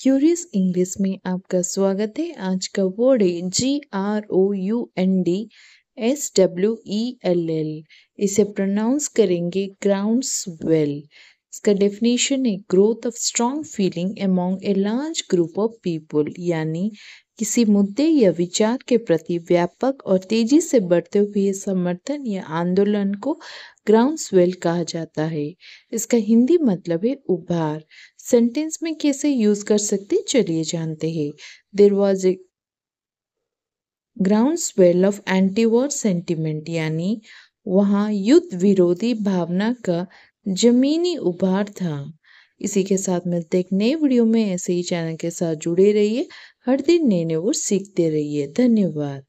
curious English में आपका स्वागत है आज का वर्ड है G R O U N D S W E L L इसे प्रोनाउंस करेंगे ग्राउंड वेल इसका डेफिनेशन है growth of strong feeling among a large group of people यानी किसी मुद्दे या विचार के प्रति व्यापक और तेजी से बढ़ते हुए समर्थन या आंदोलन को ग्राउंड स्वेल कहा जाता है इसका हिंदी मतलब है उभार सेंटेंस में कैसे यूज कर सकते चलिए जानते हैं there was a groundswell of anti war sentiment यानी वहाँ युद्ध विरोधी भावना का ज़मीनी उभार था इसी के साथ मिलते एक नए वीडियो में ऐसे ही चैनल के साथ जुड़े रहिए हर दिन नए नए वो सीखते रहिए धन्यवाद